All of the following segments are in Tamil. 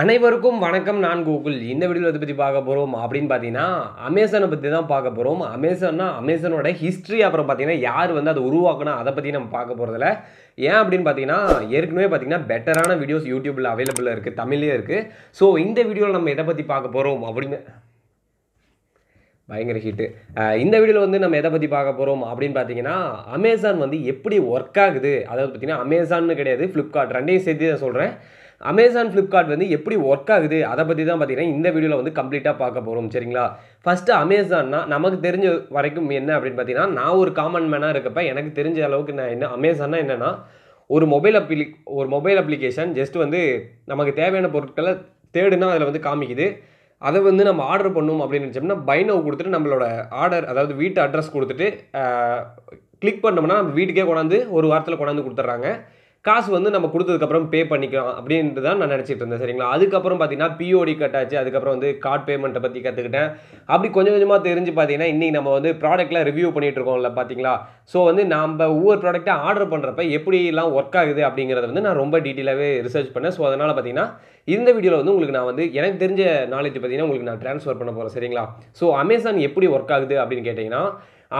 அனைவருக்கும் வணக்கம் நான் கூகுள் இந்த வீடியோவில் எதை பற்றி பார்க்க போகிறோம் அப்படின்னு பார்த்தீங்கன்னா அமேசானை பற்றி தான் பார்க்க போகிறோம் அமேசான்னா அமேசானோட ஹிஸ்ட்ரி அப்புறம் பார்த்தீங்கன்னா யார் வந்து அதை உருவாக்கினா அதை பற்றி நம்ம பார்க்க போகிறதில்ல ஏன் அப்படின்னு பார்த்தீங்கன்னா ஏற்கனவே பார்த்தீங்கன்னா பெட்டரான வீடியோஸ் யூடியூப்பில் அவைலபிளாக இருக்குது தமிழ்லேயே இருக்குது ஸோ இந்த வீடியோவில் நம்ம எதை பற்றி பார்க்க போகிறோம் அப்படின்னு பயங்கர ஹீட்டு இந்த வீடியோவில் வந்து நம்ம எதை பற்றி பார்க்க போகிறோம் அப்படின்னு பார்த்தீங்கன்னா அமேசான் வந்து எப்படி ஒர்க் ஆகுது அதாவது பார்த்தீங்கன்னா அமேசான்னு கிடையாது ஃப்ளிப்கார்ட் ரெண்டையும் சேர்த்து தான் சொல்கிறேன் அமேசான் ஃப்ளிப்கார்ட் வந்து எப்படி ஒர்க் ஆகுது அதை பற்றி தான் பார்த்தீங்கன்னா இந்த வீடியோவில் வந்து கம்ப்ளீட்டாக பார்க்க போகிறோம் சரிங்களா ஃபஸ்ட்டு அமேசான்னா நமக்கு தெரிஞ்ச வரைக்கும் என்ன அப்படின்னு பார்த்தீங்கன்னா நான் ஒரு காமன் மேனாக இருக்கப்ப எனக்கு தெரிஞ்ச அளவுக்கு நான் என்ன அமேசான்னா என்னென்னா ஒரு மொபைல் அப்ளி ஒரு மொபைல் அப்ளிகேஷன் ஜஸ்ட் வந்து நமக்கு தேவையான பொருட்களை தேடுனா அதில் வந்து காமிக்குது அதை வந்து நம்ம ஆர்டர் பண்ணும் அப்படின்னு நினச்சோம்னா பைனோ கொடுத்துட்டு நம்மளோட ஆர்டர் அதாவது வீட்டு அட்ரஸ் கொடுத்துட்டு கிளிக் பண்ணோம்னா நம்ம வீட்டுக்கே கொண்டாந்து ஒரு வாரத்தில் கொண்டாந்து கொடுத்துட்றாங்க காசு வந்து நம்ம கொடுத்ததுக்கப்புறம் பே பண்ணிக்கலாம் அப்படின்ட்டு தான் நான் நினச்சிட்டு இருந்தேன் சரிங்களா அதுக்கப்புறம் பார்த்தீங்கன்னா பிஓடி கட்டாச்சு அதுக்கப்புறம் வந்து கார்ட் பேமெண்ட்டை பற்றி கற்றுக்கிட்டேன் அப்படி கொஞ்சம் கொஞ்சமாக தெரிஞ்சு பார்த்தீங்கன்னா இன்றைக்கி நம்ம வந்து ப்ராடக்ட்லாம் ரிவ்யூ பண்ணிகிட்டு இருக்கோம்ல பார்த்தீங்களா ஸோ வந்து நம்ம ஒவ்வொரு ப்ராடக்ட்டை ஆர்டர் பண்ணுறப்ப எப்படிலாம் ஒர்க் ஆகுது அப்படிங்கிறத வந்து நான் ரொம்ப டீட்டெயிலாகவே ரிசர்ச் பண்ணேன் ஸோ அதனால் பார்த்தீங்கன்னா இந்த வீடியோவில் வந்து உங்களுக்கு நான் வந்து எனக்கு தெரிஞ்ச நாலேஜ் பார்த்தீங்கன்னா உங்களுக்கு நான் ட்ரான்ஸ்ஃபர் பண்ண போகிறேன் சரிங்களா ஸோ அமேசான் எப்படி ஒர்க் ஆகுது அப்படின்னு கேட்டிங்கன்னா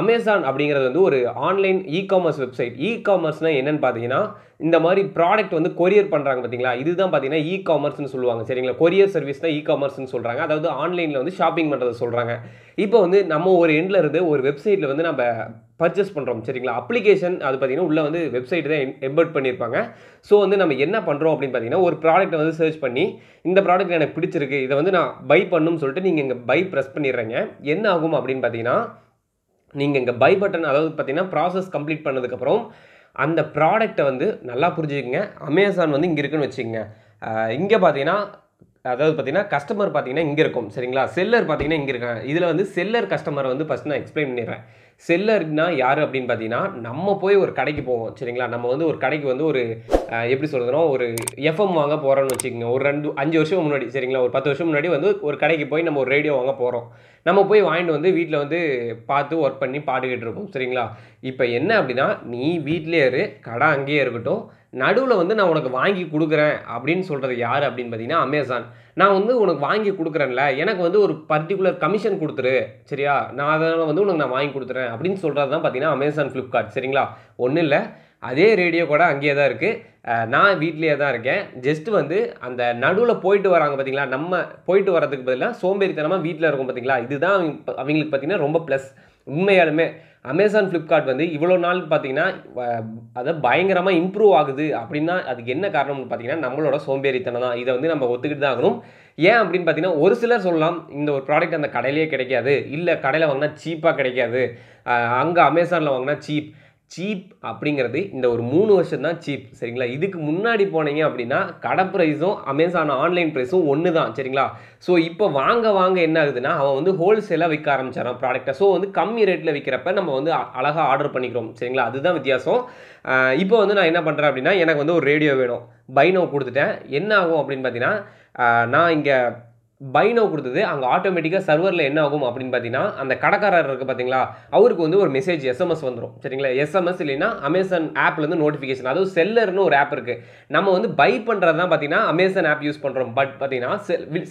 அமேசான் அப்படிங்கிறது வந்து ஒரு online e commerce website e காமர்ஸ்னால் என்னென்னு பார்த்தீங்கன்னா இந்த மாதிரி ப்ராடக்ட் வந்து கொரியர் பண்ணுறாங்க பார்த்தீங்களா இதுதான் பார்த்தீங்கன்னா இ காமர்ஸ்னு சொல்லுவாங்க சரிங்களா கொரியர் சர்வீஸ் தான் இ காமர்ஸ்னு சொல்கிறாங்க அதாவது ஆன்லைனில் வந்து ஷாப்பிங் பண்ணுறத சொல்கிறாங்க இப்போ வந்து நம்ம ஒரு எண்டில் இருந்து ஒரு வெப்சைட்டில் வந்து நம்ம பர்ச்சேஸ் பண்ணுறோம் சரிங்களா அப்ளிகேஷன் அது பார்த்திங்கன்னா உள்ளே வந்து வெப்சைட் தான் எம்பர்ட் பண்ணியிருப்பாங்க ஸோ வந்து நம்ம என்ன பண்ணுறோம் அப்படின்னு பார்த்தீங்கன்னா ஒரு ப்ராடக்ட்டை வந்து சர்ச் பண்ணி இந்த ப்ராடக்ட் எனக்கு பிடிச்சிருக்கு இதை வந்து நான் பை பண்ணணும்னு சொல்லிட்டு நீங்கள் இங்கே பை ப்ரெஸ் பண்ணிடுறீங்க என்ன ஆகும் அப்படின்னு பார்த்தீங்கன்னா நீங்கள் இங்கே பை பட்டன் அதாவது பார்த்தீங்கன்னா ப்ராசஸ் கம்ப்ளீட் பண்ணதுக்கப்புறம் அந்த ப்ராடக்ட்டை வந்து நல்லா புரிஞ்சுக்கோங்க அமேசான் வந்து இங்கே இருக்குன்னு வச்சுக்கோங்க இங்கே பார்த்தீங்கன்னா அதாவது பார்த்தீங்கன்னா கஸ்டமர் பார்த்தீங்கன்னா இங்கே இருக்கும் சரிங்களா செல்லர் பார்த்தீங்கன்னா இங்கே இருக்காங்க இதில் வந்து செல்லர் கஸ்டமரை வந்து ஃபஸ்ட் நான் எக்ஸ்பிளைன் பண்ணிடுறேன் செல்லர்னா யார் அப்படின்னு பார்த்தீங்கன்னா நம்ம போய் ஒரு கடைக்கு போவோம் சரிங்களா நம்ம வந்து ஒரு கடைக்கு வந்து ஒரு எப்படி சொல்கிறதுனா ஒரு எஃப்எம் வாங்க போகிறோம்னு வச்சுக்கோங்க ஒரு ரெண்டு அஞ்சு வருஷம் முன்னாடி சரிங்களா ஒரு பத்து வருஷம் முன்னாடி வந்து ஒரு கடைக்கு போய் நம்ம ஒரு ரேடியோ வாங்க போகிறோம் நம்ம போய் வாங்கிட்டு வந்து வீட்டில் வந்து பார்த்து ஒர்க் பண்ணி பாடுகிட்டு இருக்கோம் சரிங்களா இப்போ என்ன அப்படின்னா நீ வீட்டிலே இரு கடை அங்கேயே இருக்கட்டும் நடுவில் வந்து நான் உனக்கு வாங்கி கொடுக்குறேன் அப்படின்னு சொல்கிறது யார் அப்படின்னு பார்த்தீங்கன்னா அமேசான் நான் வந்து உனக்கு வாங்கி கொடுக்குறேன்ல எனக்கு வந்து ஒரு பர்டிகுலர் கமிஷன் கொடுத்துரு சரியா நான் அதனால் வந்து உனக்கு நான் வாங்கி கொடுத்துறேன் அப்படின்னு சொல்கிறது தான் பார்த்தீங்கன்னா அமேசான் ஃப்ளிப்கார்ட் சரிங்களா ஒன்றும் இல்லை அதே ரேடியோ கூட அங்கேயே தான் இருக்குது நான் வீட்லேயே தான் இருக்கேன் ஜஸ்ட் வந்து அந்த நடுவில் போயிட்டு வராங்க பார்த்தீங்களா நம்ம போயிட்டு வரதுக்கு பதிலாக சோம்பேறித்தனமாக வீட்டில் இருக்கும் பார்த்தீங்களா இதுதான் அவங்களுக்கு பார்த்தீங்கன்னா ரொம்ப ப்ளஸ் உண்மையாலுமே அமேசான் ஃப்ளிப்கார்ட் வந்து இவ்வளோ நாள் பார்த்தீங்கன்னா அதை பயங்கரமாக இம்ப்ரூவ் ஆகுது அப்படின்னா அதுக்கு என்ன காரணம்னு பார்த்தீங்கன்னா நம்மளோட சோம்பேறித்தனம் தான் இதை வந்து நம்ம ஒத்துக்கிட்டு தான் ஆகணும் ஏன் அப்படின்னு பார்த்தீங்கன்னா ஒரு சிலர் சொல்லலாம் இந்த ஒரு ப்ராடக்ட் அந்த கடையிலேயே கிடைக்காது இல்லை கடையில் வாங்கினா சீப்பாக கிடைக்காது அங்கே அமேசானில் வாங்கினா சீப் சீப் அப்படிங்கிறது இந்த ஒரு மூணு வருஷம் தான் சீப் சரிங்களா இதுக்கு முன்னாடி போனீங்க அப்படின்னா கடை ப்ரைஸும் அமேசான் ஆன்லைன் ப்ரைஸும் ஒன்று தான் சரிங்களா ஸோ இப்போ வாங்க வாங்க என்ன ஆகுதுன்னா அவன் வந்து ஹோல்சேலாக விற்க ஆரம்பிச்சிடறான் ப்ராடக்ட்டை ஸோ வந்து கம்மி ரேட்டில் விற்கிறப்ப நம்ம வந்து அழகாக ஆர்டர் பண்ணிக்கிறோம் சரிங்களா அதுதான் வித்தியாசம் இப்போ வந்து நான் என்ன பண்ணுறேன் அப்படின்னா எனக்கு வந்து ஒரு ரேடியோ வேணும் பைனோ கொடுத்துட்டேன் என்ன ஆகும் அப்படின்னு பார்த்தீங்கன்னா நான் இங்கே பைனோ கொடுத்தது அங்கே ஆட்டோமேட்டிக்காக சர்வரில் என்ன ஆகும் அப்படின்னு பார்த்தீங்கன்னா அந்த கடைக்காரர் இருக்குது பார்த்தீங்களா அவருக்கு வந்து ஒரு மெசேஜ் எஸ்எம்எஸ் வந்துடும் சரிங்களா எஸ்எம்எஸ் இல்லைன்னா அமேசான் ஆப்லேருந்து நோட்டிஃபிகேஷன் அதுவும் செல்லர்னு ஒரு ஆப் இருக்குது நம்ம வந்து பை பண்ணுறது தான் பார்த்தீங்கன்னா அமேசான் ஆப் யூஸ் பண்ணுறோம் பட் பார்த்தீங்கன்னா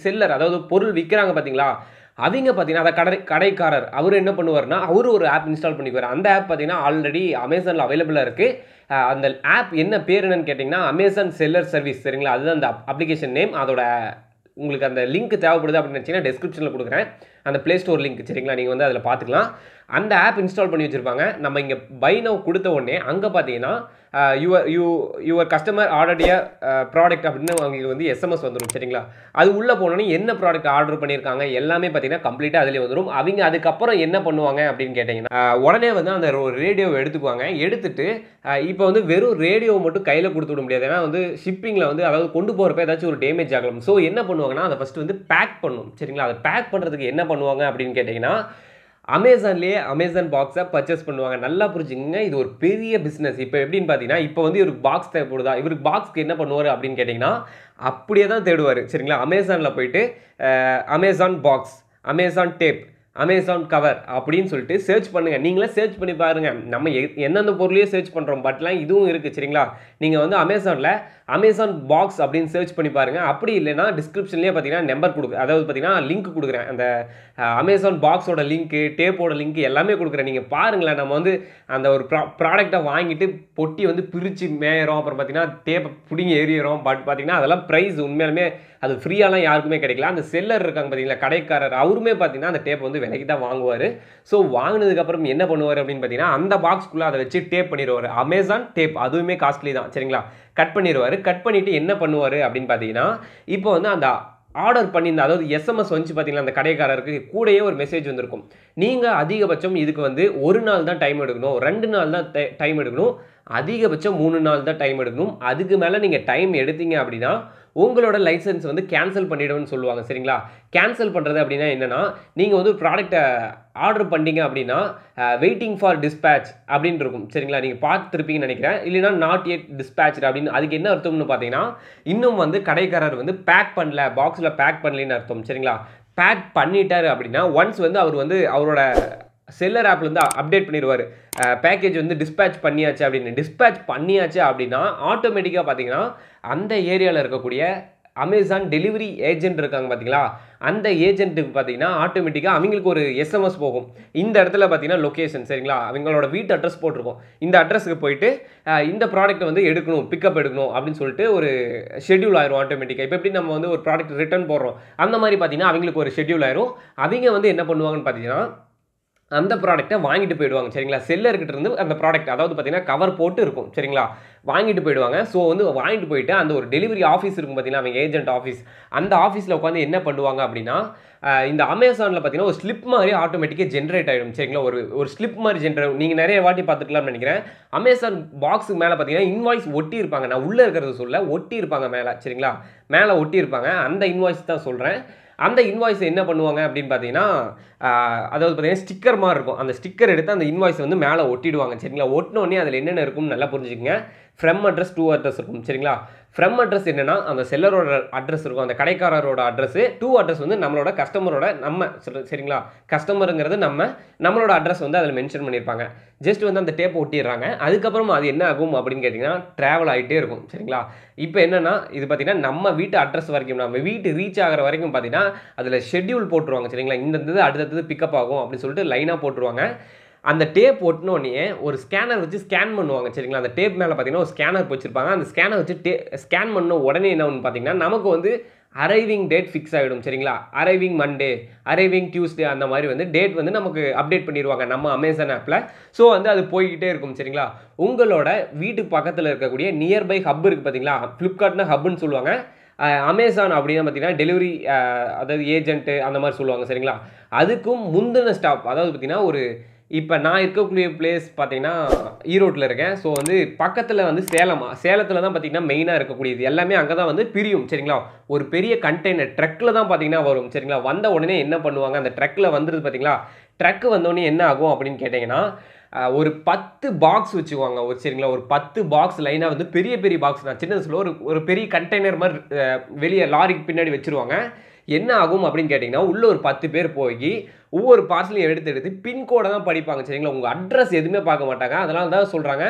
செல்லர் அதாவது பொருள் விற்கிறாங்க பார்த்தீங்களா அவங்க பார்த்தீங்கன்னா அதை கடை கடைக்காரர் அவர் என்ன பண்ணுவார்னா அவர் ஒரு ஆப் இன்ஸ்டால் பண்ணிக்குவார் அந்த ஆப் பார்த்தீங்கன்னா ஆல்ரெடி அமேசானில் அவைலபிளாக இருக்குது அந்த ஆப் என்ன பேர் என்னன்னு கேட்டிங்கன்னா அமேசான் செல்லர் சர்வீஸ் சரிங்களா அதுதான் அந்த அப்ளிகேஷன் நேம் அதோட உங்களுக்கு அந்த லிங்க் தேவைப்படுது அப்படின்னு நினச்சிங்கன்னா டெஸ்கிரிப்ஷனில் கொடுக்குறேன் அந்த ப்ளே ஸ்டோர் லிங்க் சரிங்களா நீங்கள் வந்து அதில் பார்த்துக்கலாம் அந்த ஆப் இன்ஸ்டால் பண்ணி வச்சுருப்பாங்க நம்ம இங்கே பை நவ் கொடுத்த உடனே அங்கே பார்த்தீங்கன்னா யுவர் யூ யுவர் கஸ்டமர் ஆர்டர்டிய ப்ராடக்ட் அப்படின்னு அவங்களுக்கு வந்து எஸ்எம்எஸ் வந்துடும் சரிங்களா அது உள்ளே போனோன்னே என்ன ப்ராடக்ட் ஆர்டர் பண்ணியிருக்காங்க எல்லாமே பார்த்தீங்கன்னா கம்ப்ளீட்டாக அதிலே வந்துடும் அவங்க அதுக்கப்புறம் என்ன பண்ணுவாங்க அப்படின்னு கேட்டிங்கன்னா உடனே வந்து அந்த ரேடியோவை எடுத்துக்குவாங்க எடுத்துட்டு இப்போ வந்து வெறும் ரேடியோவை மட்டும் கையில் கொடுத்து விட முடியாது ஏன்னா வந்து ஷிப்பிங்கில் வந்து அதாவது கொண்டு போகிறப்ப ஏதாச்சும் ஒரு டேமேஜ் ஆகலாம் ஸோ என்ன பண்ணுவாங்கன்னா அதை ஃபஸ்ட்டு வந்து பேக் பண்ணும் சரிங்களா அதை பேக் பண்ணுறதுக்கு என்ன பண்ணுவாங்க அப்படின்னு கேட்டிங்கன்னா அமேசான்லேயே அமேசான் பாக்ஸை பர்ச்சேஸ் பண்ணுவாங்க நல்லா புரிஞ்சுங்க இது ஒரு பெரிய பிஸ்னஸ் இப்போ எப்படின்னு பார்த்தீங்கன்னா இப்போ வந்து இவருக்கு பாக்ஸ் தேவைப்படுதா இவருக்கு பாக்ஸ்க்கு என்ன பண்ணுவார் அப்படின்னு கேட்டிங்கன்னா அப்படியே தான் தேடுவார் சரிங்களா அமேசானில் போயிட்டு Amazon box Amazon tape Amazon cover அப்படின்னு சொல்லிட்டு சர்ச் பண்ணுங்கள் நீங்களே சர்ச் பண்ணி பாருங்கள் நம்ம எந்தெந்த பொருளையும் சர்ச் பண்ணுறோம் பட்லாம் இதுவும் இருக்குது சரிங்களா நீங்கள் வந்து அமேசானில் அமேசான் பாக்ஸ் அப்படின்னு சர்ச் பண்ணி பாருங்கள் அப்படி இல்லைனா டிஸ்கிரிப்ஷன்லேயே பார்த்தீங்கன்னா நம்பர் கொடுக்கு அதாவது பார்த்தீங்கன்னா லிங்க் கொடுக்குறேன் அந்த அமேசான் பாக்ஸோட லிங்க்கு டேப்போட லிங்க் எல்லாமே கொடுக்குறேன் நீங்கள் பாருங்களேன் நம்ம வந்து அந்த ஒரு ப்ரா ப்ராடக்டை வாங்கிட்டு பொட்டி வந்து பிரித்து மேயிறோம் அப்புறம் பார்த்தீங்கன்னா டேப்பை பிடிங்கி எறிகிறோம் பட் பார்த்தீங்கன்னா அதெல்லாம் ப்ரைஸ் உண்மையிலுமே அது ஃப்ரீயாலாம் யாருக்குமே கிடைக்கல அந்த செல்லர் இருக்காங்க பார்த்தீங்களா கடைக்காரர் அவருமே பார்த்தீங்கன்னா அந்த டேப் வந்து விலைக்கு தான் வாங்குவார் ஸோ வாங்கினதுக்கப்புறம் என்ன பண்ணுவார் அப்படின்னு பார்த்தீங்கன்னா அந்த பாக்ஸ்க்குள்ளே அதை வச்சு டேப் பண்ணிடுவார் அமேசான் டேப் அதுவுமே காஸ்ட்லி தான் சரிங்களா கட் பண்ணிடுவார் கட் பண்ணிவிட்டு என்ன பண்ணுவார் அப்படின்னு பார்த்தீங்கன்னா இப்போ வந்து அந்த ஆர்டர் பண்ணியிருந்த அதாவது எஸ்எம்எஸ் வந்து பார்த்தீங்கன்னா அந்த கடைக்காரருக்கு கூடயே ஒரு மெசேஜ் வந்திருக்கும் நீங்கள் அதிகபட்சம் இதுக்கு வந்து ஒரு நாள் தான் டைம் எடுக்கணும் ரெண்டு நாள் தான் டைம் எடுக்கணும் அதிகபட்சம் மூணு நாள் தான் டைம் எடுக்கணும் அதுக்கு மேலே நீங்கள் டைம் எடுத்தீங்க அப்படின்னா உங்களோட லைசன்ஸ் வந்து கேன்சல் பண்ணிவிடும்னு சொல்லுவாங்க சரிங்களா கேன்சல் பண்ணுறது அப்படின்னா என்னென்னா நீங்கள் வந்து ஒரு ப்ராடக்ட்டை ஆர்டர் பண்ணிங்க அப்படின்னா வெயிட்டிங் ஃபார் டிஸ்பேச் அப்படின்னு இருக்கும் சரிங்களா நீங்கள் பார்த்துருப்பீங்கன்னு நினைக்கிறேன் இல்லைனா நாட் எட் டிஸ்பேச் அப்படின்னு அதுக்கு என்ன அர்த்தம்னு பார்த்தீங்கன்னா இன்னும் வந்து கடைக்காரர் வந்து பேக் பண்ணல பாக்ஸில் பேக் பண்ணலன்னு அர்த்தம் சரிங்களா பேக் பண்ணிட்டார் அப்படின்னா ஒன்ஸ் வந்து அவர் வந்து அவரோட செல்லர் ஆப்லேருந்து அப்டேட் பண்ணிடுவார் பேக்கேஜ் வந்து டிஸ்பேச் பண்ணியாச்சு அப்படின்னு டிஸ்பேச் பண்ணியாச்சு அப்படின்னா ஆட்டோமேட்டிக்காக பார்த்தீங்கன்னா அந்த ஏரியாவில் இருக்கக்கூடிய அமேசான் டெலிவரி ஏஜென்ட் இருக்காங்க பார்த்தீங்களா அந்த ஏஜென்ட்டுக்கு பார்த்தீங்கன்னா ஆட்டோமேட்டிக்காக அவங்களுக்கு ஒரு எஸ்எம்எஸ் போகும் இந்த இடத்துல பார்த்தீங்கன்னா லொக்கேஷன் சரிங்களா அவங்களோட வீட்டு அட்ரஸ் போட்டிருக்கோம் இந்த அட்ரஸுக்கு போயிட்டு இந்த ப்ராடக்ட் வந்து எடுக்கணும் பிக்கப் எடுக்கணும் அப்படின்னு சொல்லிட்டு ஒரு ஷெட்யூல் ஆயிரும் ஆட்டோமேட்டிக்காக இப்போ எப்படி நம்ம வந்து ஒரு ப்ராடக்ட் ரிட்டர்ன் போடுறோம் அந்த மாதிரி பார்த்தீங்கன்னா அவங்களுக்கு ஒரு ஷெட்யூல் ஆயிரும் அவங்க வந்து என்ன பண்ணுவாங்கன்னு பார்த்தீங்கன்னா அந்த ப்ராடக்ட்டை வாங்கிட்டு போயிடுவாங்க சரிங்களா செல்லர்கிட்ட இருந்து அந்த ப்ராடக்ட் அதாவது பார்த்தீங்கன்னா கவர் போட்டு இருக்கும் சரிங்களா வாங்கிட்டு போயிடுவாங்க ஸோ வந்து வாங்கிட்டு போயிட்டு அந்த ஒரு டெலிவரி ஆஃபீஸ் இருக்கும் பார்த்தீங்கன்னா அவங்க ஏஜென்ட் ஆஃபீஸ் அந்த ஆஃபீஸில் உட்காந்து என்ன பண்ணுவாங்க அப்படின்னா இந்த அமேசானில் பார்த்தீங்கன்னா ஒரு ஸ்லிப் மாதிரி ஆட்டோமேட்டிக்காக ஜென்ரேட் ஆகிடும் சரிங்களா ஒரு ஒரு ஸ்லிப் மாதிரி ஜென்ரேட் நீங்கள் நிறைய வாட்டி பார்த்துக்கலாம்னு நினைக்கிறேன் அமேசான் பாக்ஸுக்கு மேலே பார்த்தீங்கன்னா இன்வாய்ஸ் ஒட்டி இருப்பாங்க நான் உள்ளே இருக்கிறது சொல்ல ஒட்டி இருப்பாங்க மேலே சரிங்களா மேலே ஒட்டி இருப்பாங்க அந்த இன்வாய்ஸ் தான் சொல்கிறேன் அந்த இன்வாய்ஸ் என்ன பண்ணுவாங்க அப்படின்னு பார்த்தீங்கன்னா அதாவது பார்த்தீங்கன்னா ஸ்டிக்கர் மாதிரி இருக்கும் அந்த ஸ்டிக்கர் எடுத்து அந்த இன்வாய்ஸ் வந்து மேலே ஒட்டிடுவாங்க சரிங்களா ஒட்டினோடனே அதில் என்னென்ன இருக்கும்னு நல்லா புரிஞ்சுக்கோங்க ஃப்ரம் அட்ரஸ் டூ அட்ரஸ் இருக்கும் சரிங்களா ஃப்ரம் அட்ரஸ் என்னென்னா அந்த செல்லரோட அட்ரஸ் இருக்கும் அந்த கடைக்காரரோட அட்ரஸ் டூ அட்ரஸ் வந்து நம்மளோட கஸ்டமரோட நம்ம சரிங்களா கஸ்டமருங்கிறது நம்ம நம்மளோட அட்ரஸ் வந்து அதில் மென்ஷன் பண்ணியிருப்பாங்க ஜஸ்ட் வந்து அந்த டேப் ஒட்டிடுறாங்க அதுக்கப்புறமா அது என்ன ஆகும் அப்படின்னு கேட்டிங்கன்னா ட்ராவல் ஆகிட்டே இருக்கும் சரிங்களா இப்போ என்னென்னா இது பார்த்திங்கன்னா நம்ம வீட்டு அட்ரஸ் வரைக்கும் நம்ம வீட்டு ரீச் ஆகிற வரைக்கும் பார்த்திங்கன்னா அதில் ஷெட்யூல் போட்டுருவாங்க சரிங்களா இந்த இது அடுத்த அடுத்தது பிக்கப் ஆகும் அப்படின்னு சொல்லிட்டு லைனாக போட்டுருவாங்க அந்த டேப் ஒட்டினோடனே ஒரு ஸ்கேனர் வச்சு ஸ்கேன் பண்ணுவாங்க சரிங்களா அந்த டேப் மேலே பார்த்தீங்கன்னா ஒரு ஸ்கேனர் வச்சிருப்பாங்க அந்த ஸ்கேனர் வச்சு டே ஸ்கேன் பண்ண உடனே என்ன ஒன்று பார்த்தீங்கன்னா நமக்கு வந்து அரைவிங் டேட் ஃபிக்ஸ் ஆகிடும் சரிங்களா அரைவிங் மண்டே அரைவிங் டியூஸ்டே அந்த மாதிரி வந்து டேட் வந்து நமக்கு அப்டேட் பண்ணிடுவாங்க நம்ம அமேசான் ஆப்பில் ஸோ வந்து அது போய்கிட்டே இருக்கும் சரிங்களா உங்களோட வீட்டுக்கு பக்கத்தில் இருக்கக்கூடிய நியர்பை ஹப் இருக்குது பார்த்தீங்களா ஃப்ளிப்கார்ட்னா ஹப்னு சொல்லுவாங்க அமேசான் அப்படின்னா பார்த்தீங்கன்னா டெலிவரி அதாவது ஏஜென்ட்டு அந்த மாதிரி சொல்லுவாங்க சரிங்களா அதுக்கும் முந்தின ஸ்டாப் அதாவது பார்த்தீங்கன்னா ஒரு இப்போ நான் இருக்கக்கூடிய பிளேஸ் பார்த்தீங்கன்னா ஈரோட்டில் இருக்கேன் ஸோ வந்து பக்கத்தில் வந்து சேலம் சேலத்தில் தான் பார்த்தீங்கன்னா மெயினாக இருக்கக்கூடியது எல்லாமே அங்கே தான் வந்து பிரியும் சரிங்களா ஒரு பெரிய கண்டெய்னர் ட்ரக்கில் தான் பார்த்தீங்கன்னா வரும் சரிங்களா வந்த உடனே என்ன பண்ணுவாங்க அந்த ட்ரக்கில் வந்துடுது பார்த்தீங்களா ட்ரக் வந்தோடனே என்ன ஆகும் அப்படின்னு கேட்டிங்கன்னா ஒரு பத்து பாக்ஸ் வச்சுக்குவாங்க ஒரு சரிங்களா ஒரு பத்து பாக்ஸ் லைனாக வந்து பெரிய பெரிய பாக்ஸ் நான் சின்னது சொல்ல ஒரு ஒரு பெரிய கண்டெய்னர் மாதிரி வெளியே லாரிக்கு பின்னாடி வச்சுருவாங்க என்ன ஆகும் அப்படின்னு கேட்டிங்கன்னா உள்ளே ஒரு பத்து பேர் போய் ஒவ்வொரு பார்சலையும் எடுத்து எடுத்து பின்கோடை தான் படிப்பாங்க சரிங்களா உங்கள் அட்ரஸ் எதுவுமே பார்க்க மாட்டாங்க அதனால தான் சொல்கிறாங்க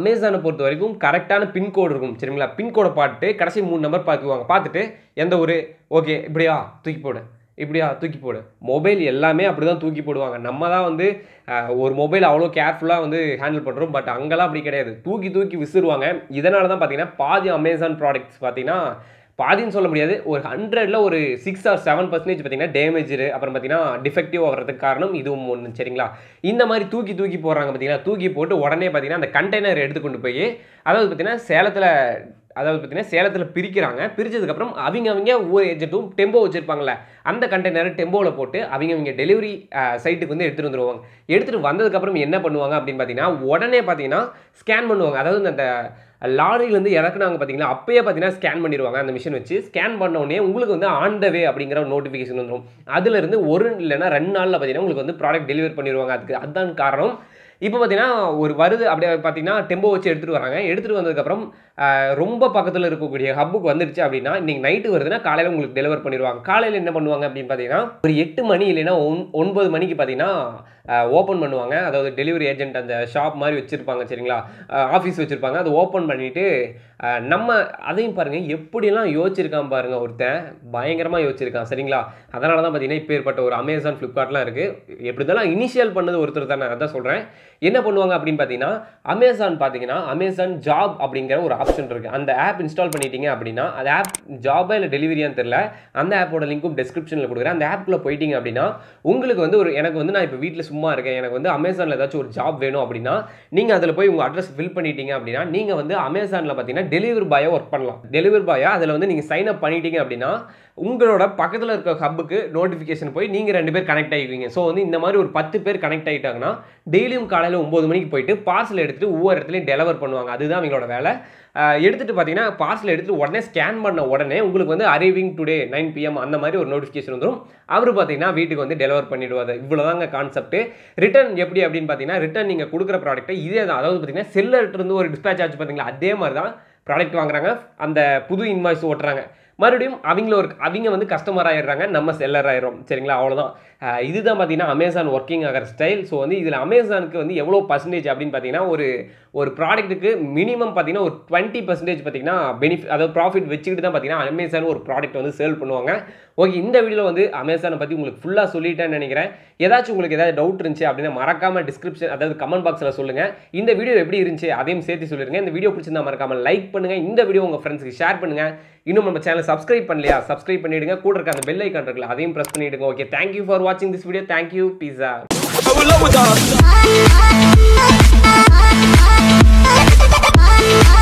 அமேசானை பொறுத்த வரைக்கும் கரெக்டான பின்கோடு இருக்கும் சரிங்களா பின்கோடை பார்த்துட்டு கடைசி மூணு நம்பர் பார்த்துக்குவாங்க பார்த்துட்டு எந்த ஒரு ஓகே இப்படியா தூக்கி போடு இப்படியா தூக்கி போடு மொபைல் எல்லாமே அப்படி தான் தூக்கி போடுவாங்க நம்ம தான் வந்து ஒரு மொபைல் அவ்வளோ கேர்ஃபுல்லாக வந்து ஹேண்டில் பண்ணுறோம் பட் அங்கெல்லாம் அப்படி கிடையாது தூக்கி தூக்கி விசிறுவாங்க இதனால தான் பார்த்தீங்கன்னா பாதி அமேசான் ப்ராடக்ட்ஸ் பார்த்தீங்கன்னா பாதின்னு சொல்ல முடியாது ஒரு ஹண்ட்ரடில் ஒரு சிக்ஸ் ஆர் செவன் பர்சன்டேஜ் பார்த்தீங்கன்னா டேமேஜ் அப்புறம் பார்த்தீங்கன்னா டிஃபெக்டிவ் ஆகிறதுக்கு காரணம் இதுவும் ஒன்று சரிங்களா இந்த மாதிரி தூக்கி தூக்கி போடுறாங்க பார்த்தீங்கன்னா தூக்கி போட்டு உடனே பார்த்தீங்கன்னா அந்த கண்டெய்னர் எடுத்து கொண்டு போய் அதாவது பார்த்தீங்கன்னா சேலத்தில் அதாவது பார்த்தீங்கன்னா சேலத்தில் பிரிக்கிறாங்க பிரித்ததுக்கப்புறம் அவங்க அவங்க ஒவ்வொரு ஏஜென்ட்டும் டெம்போ வச்சுருப்பாங்களே அந்த கண்டெய்னரை டெம்போவில் போட்டு அவங்க அவங்க டெலிவரி சைட்டுக்கு வந்து எடுத்துகிட்டு வந்துடுவாங்க எடுத்துகிட்டு வந்ததுக்கப்புறம் என்ன பண்ணுவாங்க அப்படின்னு பார்த்தீங்கன்னா உடனே பார்த்தீங்கன்னா ஸ்கேன் பண்ணுவாங்க அதாவது அந்த லாரிலேருந்து இறக்குனாங்க பார்த்தீங்கன்னா அப்பயே பார்த்தீங்கன்னா ஸ்கேன் பண்ணிடுவாங்க அந்த மிஷின் வச்சு ஸ்கேன் பண்ணோடனே உங்களுக்கு வந்து ஆண்டவே த வே அப்படிங்கிற ஒரு நோட்டிஃபிகேஷன் வந்துடும் அதுலேருந்து ஒரு இல்லைன்னா ரெண்டு நாளில் பார்த்தீங்கன்னா உங்களுக்கு வந்து ப்ராடக்ட் டெலிவர் பண்ணிடுவாங்க அதுக்கு அதுதான் காரணம் இப்போ பார்த்தீங்கன்னா ஒரு வருது அப்படியே பார்த்தீங்கன்னா டெம்போ வச்சு எடுத்துகிட்டு வராங்க எடுத்துகிட்டு வந்ததுக்கப்புறம் ரொம்ப பக்கத்தில் இருக்கக்கூடிய ஹப்புக்கு வந்துடுச்சு அப்படின்னா இன்றைக்கி நைட்டு வருதுன்னா காலையில் உங்களுக்கு டெலிவர் பண்ணிடுவாங்க காலையில் என்ன பண்ணுவாங்க அப்படின்னு பார்த்தீங்கன்னா ஒரு எட்டு மணி இல்லைன்னா ஒன் ஒன்பது மணிக்கு பார்த்தீங்கன்னா ஓப்பன் பண்ணுவாங்க அதாவது டெலிவரி ஏஜென்ட் அந்த ஷாப் மாதிரி வச்சுருப்பாங்க சரிங்களா ஆஃபீஸ் வச்சுருப்பாங்க அதை ஓப்பன் பண்ணிவிட்டு நம்ம அதையும் பாருங்கள் எப்படிலாம் யோசிச்சிருக்கான் பாருங்கள் ஒருத்தன் பயங்கரமாக யோசிச்சிருக்கான் சரிங்களா அதனால தான் பார்த்தீங்கன்னா இப்போ ஏற்பட்ட ஒரு அமேசான் ஃப்ளிப்கார்ட்லாம் இருக்குது எப்படி இருந்தாலும் இனிஷியல் பண்ணது ஒருத்தர் தானே அதான் சொல்கிறேன் என்ன பண்ணுவாங்க அப்படின்னு பார்த்தீங்கன்னா அமேசான் பார்த்தீங்கன்னா அமேசான் ஜாப் அப்படிங்கிற ஒரு ஆப்ஷன் இருக்குது அந்த ஆப் இன்ஸ்டால் பண்ணிட்டீங்க அப்படின்னா அந்த ஆப் ஜாபா இல்லை டெலிவரியான்னு தெரில அந்த ஆப்போட லிங்க்கும் டெஸ்கிரிப்ஷனில் கொடுக்குறேன் அந்த ஆப்பில் போயிட்டீங்க அப்படின்னா உங்களுக்கு வந்து ஒரு எனக்கு வந்து நான் இப்போ வீட்டில் சும்மா இருக்கேன் எனக்கு வந்து அமேசானில் ஏதாச்சும் ஒரு ஜாப் வேணும் அப்படின்னா நீங்கள் அதில் போய் உங்கள் அட்ரஸ் ஃபில் பண்ணிட்டீங்க அப்படின்னா நீங்கள் வந்து அமேசானில் பார்த்தீங்கன்னா டெலிவரி பாயாக ஒர்க் பண்ணலாம் டெலிவரி பாயாக அதில் வந்து நீங்கள் சைன் அப் பண்ணிட்டீங்க அப்படின்னா உங்களோட பக்கத்தில் இருக்க ஹப்புக்கு நோட்டிஃபிகேஷன் போய் நீங்கள் ரெண்டு பேர் கனெக்ட் ஆகிக்குவீங்க ஸோ வந்து இந்த மாதிரி ஒரு பத்து பேர் கனெக்ட் ஆகிட்டாங்கன்னா டெய்லியும் கால காலையில் ஒம்பது மணிக்கு போயிட்டு பார்சல் எடுத்துகிட்டு ஒவ்வொரு இடத்துலையும் டெலிவர் பண்ணுவாங்க அதுதான் அவங்களோட வேலை எடுத்துகிட்டு பார்த்தீங்கன்னா பார்சல் எடுத்துகிட்டு உடனே ஸ்கேன் பண்ண உடனே உங்களுக்கு வந்து அரைவிங் டுடே நைன் பிஎம் அந்த மாதிரி ஒரு நோட்டிஃபிகேஷன் வந்துடும் அவர் பார்த்தீங்கன்னா வீட்டுக்கு வந்து டெலிவர் பண்ணிடுவார் இவ்வளோதாங்க கான்செப்ட் ரிட்டன் எப்படி அப்படின்னு பார்த்தீங்கன்னா ரிட்டன் நீங்கள் கொடுக்குற ப்ராடக்ட்டை இதே தான் அதாவது பார்த்தீங்கன்னா செல்லர்கிட்ட ஒரு டிஸ்பேச் ஆச்சு பார்த்தீங்களா அதே மாதிரி தான் ப்ராடக்ட் வாங்குறாங்க அந்த புது இன்வாய்ஸ் ஓட்டுறாங்க மறுபடியும் அவங்கள ஒரு அவங்க வந்து கஸ்டமர் ஆயிடுறாங்க நம்ம செல்லர் ஆயிரும் சரிங்களா அவ்வளோதான் இதுதான் பார்த்தீங்கன்னா அமேசான் ஒர்க்கிங் ஆகிற ஸ்டைல் ஸோ வந்து இதில் அமேசானுக்கு வந்து எவ்வளோ பர்சன்டேஜ் அப்படின்னு பார்த்தீங்கன்னா ஒரு ஒரு ப்ராடக்ட்டுக்கு மினிமம் பார்த்தீங்கன்னா ஒரு டுவெண்ட்டி பர்சன்டேஜ் பார்த்தீங்கன்னா பெனிஃபிட் அதாவது ப்ராஃபிட் வச்சுக்கிட்டு தான் பார்த்தீங்கன்னா அமேசான் ஒரு ப்ராடக்ட் வந்து சேல் பண்ணுவாங்க ஓகே இந்த வீடியோவில் வந்து அமேசானை பற்றி உங்களுக்கு ஃபுல்லாக சொல்லிட்டேன்னு நினைக்கிறேன் ஏதாச்சும் உங்களுக்கு ஏதாவது டவுட் இருந்துச்சு அப்படின்னா மறக்காமல் டிஸ்கிரிப்ஷன் அதாவது கமெண்ட் பாக்ஸில் சொல்லுங்கள் இந்த வீடியோ எப்படி இருந்துச்சு அதையும் சேர்த்து சொல்லிடுங்க இந்த வீடியோ பிடிச்சிருந்தா மறக்காமல் லைக் பண்ணுங்கள் இந்த வீடியோ உங்கள் ஃப்ரெண்ட்ஸுக்கு ஷேர் பண்ணுங்கள் இன்னும் நம்ம சேனல் சப்ஸ்கிரைப் பண்ணலையா சப்ஸ்கிரைப் பண்ணிவிடுங்க கூட இருக்க அந்த பெல் ஐக்கான் இருக்குல்ல அதையும் ப்ரெஸ் பண்ணிவிடுங்க ஓகே தேங்க்யூ ஃபார் வாட்சிங் திஸ் வீடியோ தேங்க்யூ பீஸா Bye.